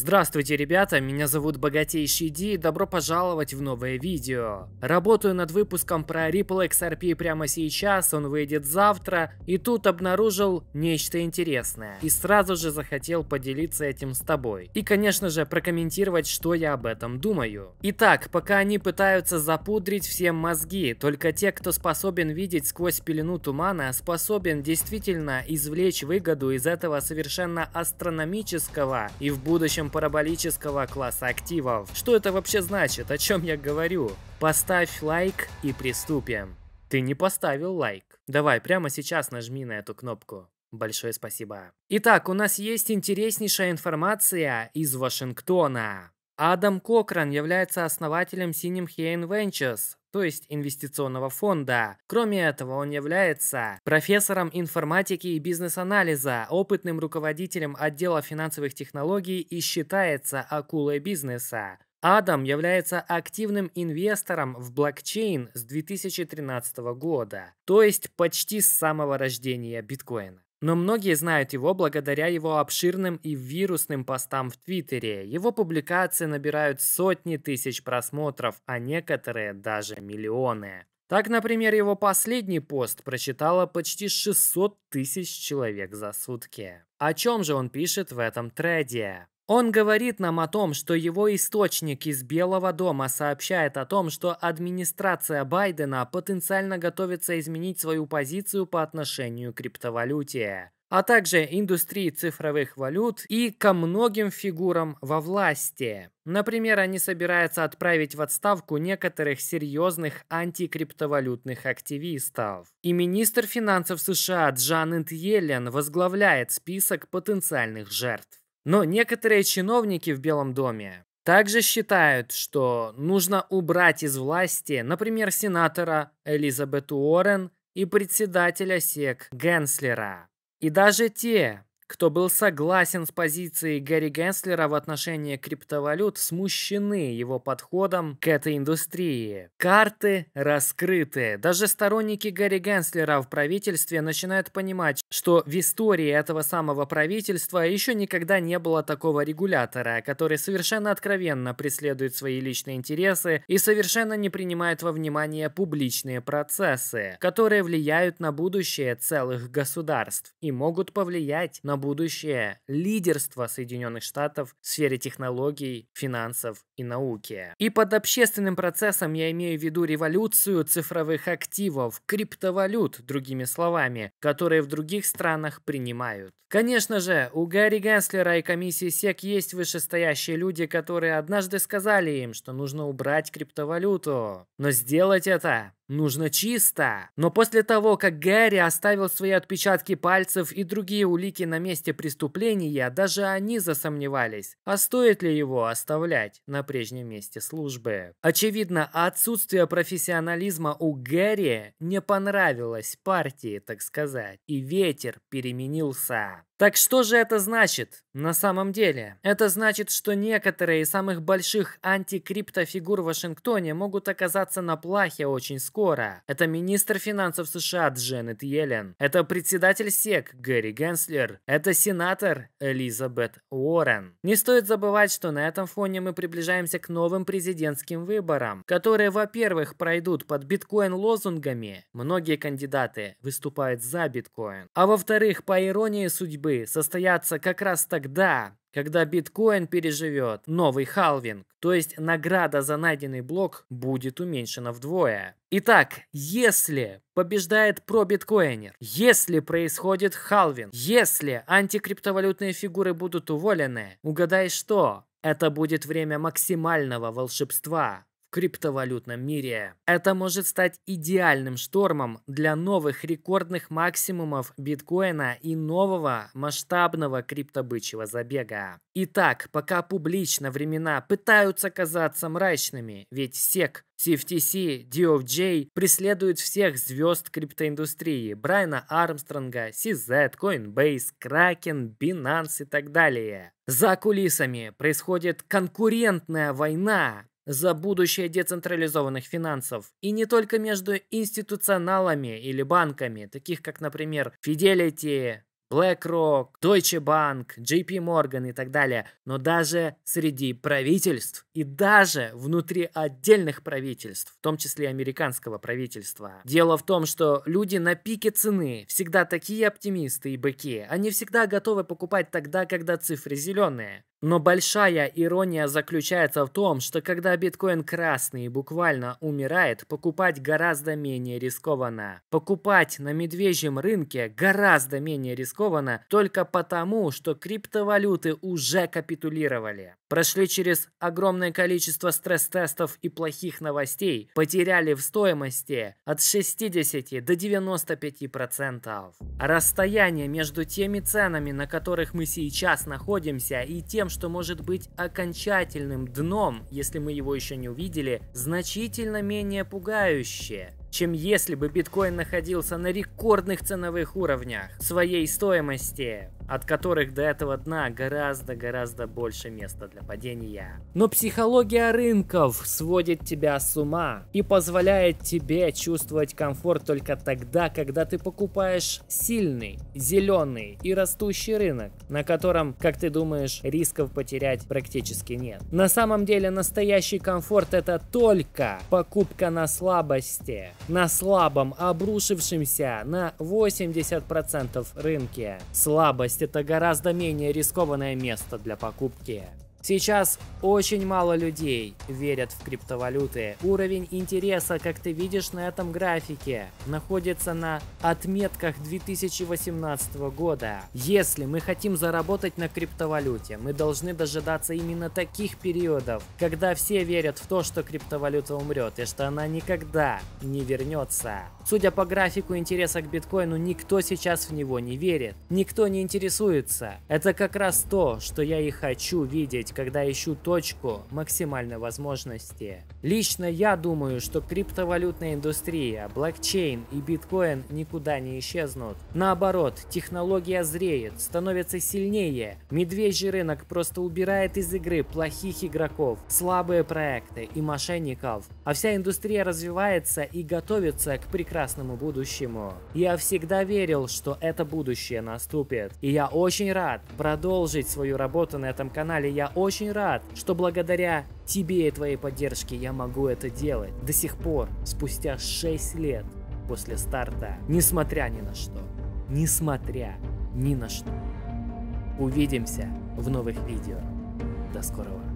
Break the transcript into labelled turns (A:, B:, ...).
A: Здравствуйте, ребята, меня зовут Богатейший Ди и добро пожаловать в новое видео. Работаю над выпуском про Ripple XRP прямо сейчас, он выйдет завтра, и тут обнаружил нечто интересное. И сразу же захотел поделиться этим с тобой. И, конечно же, прокомментировать, что я об этом думаю. Итак, пока они пытаются запудрить всем мозги, только те, кто способен видеть сквозь пелену тумана, способен действительно извлечь выгоду из этого совершенно астрономического и в будущем параболического класса активов. Что это вообще значит? О чем я говорю? Поставь лайк и приступим. Ты не поставил лайк. Давай прямо сейчас нажми на эту кнопку. Большое спасибо. Итак, у нас есть интереснейшая информация из Вашингтона. Адам Кокран является основателем Sinim Hein Ventures, то есть инвестиционного фонда. Кроме этого, он является профессором информатики и бизнес-анализа, опытным руководителем отдела финансовых технологий и считается акулой бизнеса. Адам является активным инвестором в блокчейн с 2013 года, то есть почти с самого рождения биткоина. Но многие знают его благодаря его обширным и вирусным постам в Твиттере. Его публикации набирают сотни тысяч просмотров, а некоторые даже миллионы. Так, например, его последний пост прочитало почти 600 тысяч человек за сутки. О чем же он пишет в этом треде? Он говорит нам о том, что его источник из Белого дома сообщает о том, что администрация Байдена потенциально готовится изменить свою позицию по отношению к криптовалюте, а также индустрии цифровых валют и ко многим фигурам во власти. Например, они собираются отправить в отставку некоторых серьезных антикриптовалютных активистов. И министр финансов США Джанет Йеллен возглавляет список потенциальных жертв. Но некоторые чиновники в Белом доме также считают, что нужно убрать из власти, например, сенатора Элизабет Уоррен и председателя СЕК Генслера. И даже те, кто был согласен с позицией Гарри Генслера в отношении криптовалют, смущены его подходом к этой индустрии. Карты раскрыты. Даже сторонники Гарри Генслера в правительстве начинают понимать, что в истории этого самого правительства еще никогда не было такого регулятора, который совершенно откровенно преследует свои личные интересы и совершенно не принимает во внимание публичные процессы, которые влияют на будущее целых государств и могут повлиять на будущее лидерство Соединенных Штатов в сфере технологий, финансов и науки. И под общественным процессом я имею в виду революцию цифровых активов, криптовалют, другими словами, которые в других странах принимают. Конечно же, у Гарри Генслера и комиссии СЕК есть вышестоящие люди, которые однажды сказали им, что нужно убрать криптовалюту. Но сделать это Нужно чисто. Но после того, как Гэри оставил свои отпечатки пальцев и другие улики на месте преступления, даже они засомневались, а стоит ли его оставлять на прежнем месте службы. Очевидно, отсутствие профессионализма у Гэри не понравилось партии, так сказать, и ветер переменился. Так что же это значит на самом деле? Это значит, что некоторые из самых больших антикриптофигур в Вашингтоне могут оказаться на плахе очень скоро. Это министр финансов США Дженнет Йеллен. Это председатель СЕК Гэри Генслер. Это сенатор Элизабет Уоррен. Не стоит забывать, что на этом фоне мы приближаемся к новым президентским выборам, которые, во-первых, пройдут под биткоин-лозунгами. Многие кандидаты выступают за биткоин. А во-вторых, по иронии судьбы, борьбы состоятся как раз тогда, когда биткоин переживет новый халвинг, то есть награда за найденный блок будет уменьшена вдвое. Итак, если побеждает пробиткоинер, если происходит халвинг, если антикриптовалютные фигуры будут уволены, угадай что? Это будет время максимального волшебства в криптовалютном мире. Это может стать идеальным штормом для новых рекордных максимумов биткоина и нового масштабного криптобычьего забега. Итак, пока публично времена пытаются казаться мрачными, ведь SEC, CFTC, DOJ преследуют всех звезд криптоиндустрии. Брайана Армстронга, CZ, Coinbase, Kraken, Binance и так далее. За кулисами происходит конкурентная война за будущее децентрализованных финансов. И не только между институционалами или банками, таких как, например, Fidelity, BlackRock, Deutsche Bank, JP Morgan и так далее, но даже среди правительств и даже внутри отдельных правительств, в том числе американского правительства. Дело в том, что люди на пике цены всегда такие оптимисты и быки. Они всегда готовы покупать тогда, когда цифры зеленые. Но большая ирония заключается в том, что когда биткоин красный буквально умирает, покупать гораздо менее рискованно. Покупать на медвежьем рынке гораздо менее рискованно только потому, что криптовалюты уже капитулировали. Прошли через огромное количество стресс-тестов и плохих новостей, потеряли в стоимости от 60 до 95%. Расстояние между теми ценами, на которых мы сейчас находимся, и тем, тем, что может быть окончательным дном, если мы его еще не увидели, значительно менее пугающее чем если бы биткоин находился на рекордных ценовых уровнях своей стоимости от которых до этого дна гораздо-гораздо больше места для падения. Но психология рынков сводит тебя с ума и позволяет тебе чувствовать комфорт только тогда, когда ты покупаешь сильный, зеленый и растущий рынок, на котором, как ты думаешь, рисков потерять практически нет. На самом деле настоящий комфорт это только покупка на слабости, на слабом, обрушившемся на 80% рынке. Слабость это гораздо менее рискованное место для покупки. Сейчас очень мало людей верят в криптовалюты. Уровень интереса, как ты видишь на этом графике, находится на отметках 2018 года. Если мы хотим заработать на криптовалюте, мы должны дожидаться именно таких периодов, когда все верят в то, что криптовалюта умрет и что она никогда не вернется. Судя по графику интереса к биткоину, никто сейчас в него не верит. Никто не интересуется. Это как раз то, что я и хочу видеть когда ищу точку максимальной возможности. Лично я думаю, что криптовалютная индустрия, блокчейн и биткоин никуда не исчезнут. Наоборот, технология зреет, становится сильнее. Медвежий рынок просто убирает из игры плохих игроков, слабые проекты и мошенников. А вся индустрия развивается и готовится к прекрасному будущему. Я всегда верил, что это будущее наступит. И я очень рад продолжить свою работу на этом канале. Я очень рад, что благодаря тебе и твоей поддержке я могу это делать до сих пор, спустя 6 лет после старта, несмотря ни на что. Несмотря ни на что. Увидимся в новых видео. До скорого.